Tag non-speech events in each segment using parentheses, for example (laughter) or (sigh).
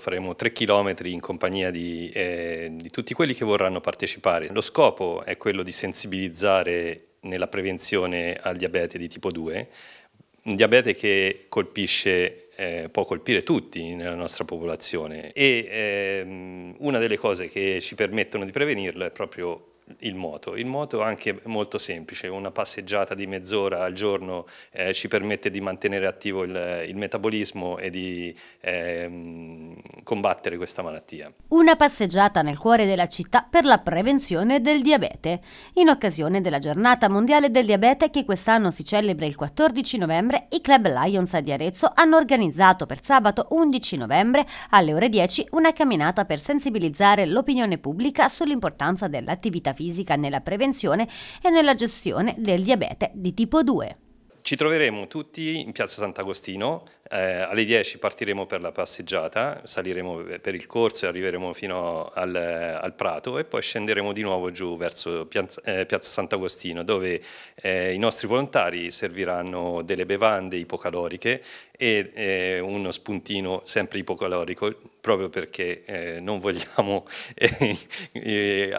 Faremo tre chilometri in compagnia di, eh, di, tutti quelli che vorranno partecipare. Lo scopo è quello di sensibilizzare nella prevenzione al diabete di tipo 2, un diabete che colpisce, eh, può colpire tutti nella nostra popolazione e eh, una delle cose che ci permettono di prevenirlo è proprio il moto. Il moto anche molto semplice, una passeggiata di mezz'ora al giorno eh, ci permette di mantenere attivo il, il metabolismo e di eh, combattere questa malattia. Una passeggiata nel cuore della città per la prevenzione del diabete. In occasione della giornata mondiale del diabete che quest'anno si celebra il 14 novembre, i Club Lions di Arezzo hanno organizzato per sabato 11 novembre alle ore 10 una camminata per sensibilizzare l'opinione pubblica sull'importanza dell'attività fisica fisica nella prevenzione e nella gestione del diabete di tipo 2. Ci troveremo tutti in piazza Sant'Agostino, eh, alle 10 partiremo per la passeggiata, saliremo per il corso e arriveremo fino al, al Prato e poi scenderemo di nuovo giù verso piazza, eh, piazza Sant'Agostino dove eh, i nostri volontari serviranno delle bevande ipocaloriche e eh, uno spuntino sempre ipocalorico proprio perché eh, non vogliamo (laughs) eh,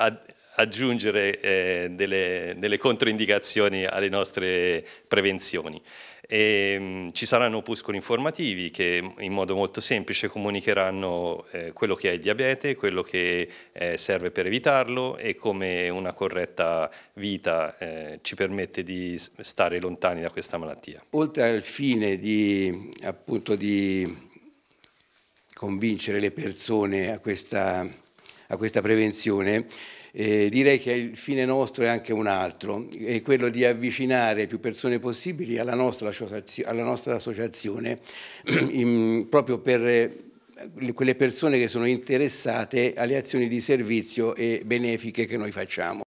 aggiungere eh, delle, delle, controindicazioni alle nostre prevenzioni. E, ehm, mh, ci saranno opuscoli informativi che in modo molto semplice comunicheranno eh, quello che è il diabete, quello che eh, serve per evitarlo e come una corretta vita eh, ci permette di stare lontani da questa malattia. Oltre al fine di, appunto, di convincere le persone a questa a questa prevenzione, eh, direi che il fine nostro è anche un altro, è quello di avvicinare più persone possibili alla nostra, alla nostra associazione, (clears throat) in, proprio per eh, quelle persone che sono interessate alle azioni di servizio e benefiche che noi facciamo.